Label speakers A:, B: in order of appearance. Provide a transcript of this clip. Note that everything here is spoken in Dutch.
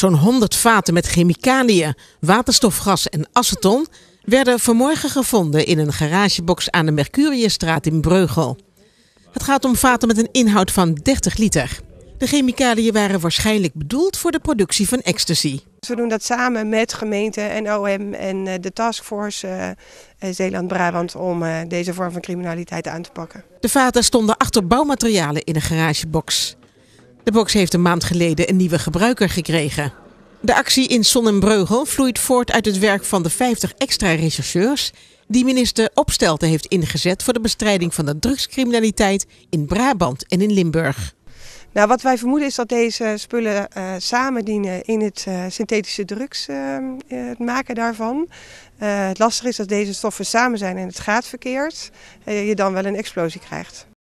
A: Zo'n 100 vaten met chemicaliën, waterstofgas en aceton werden vanmorgen gevonden in een garagebox aan de Mercuriusstraat in Breugel. Het gaat om vaten met een inhoud van 30 liter. De chemicaliën waren waarschijnlijk bedoeld voor de productie van ecstasy.
B: We doen dat samen met gemeente en OM en eh, de taskforce eh, eh, Zeeland-Brabant om deze vorm van criminaliteit aan te pakken.
A: De vaten stonden achter bouwmaterialen in een garagebox. De box heeft een maand geleden een nieuwe gebruiker gekregen. De actie in Sonnenbreugel vloeit voort uit het werk van de 50 extra rechercheurs die minister Opstelten heeft ingezet voor de bestrijding van de drugscriminaliteit in Brabant en in Limburg.
B: Nou, wat wij vermoeden is dat deze spullen uh, samen dienen in het eh, synthetische drugs, eh, het maken daarvan. het lastige is dat deze stoffen samen zijn en het gaat gaatverkeer, je dan wel een explosie krijgt.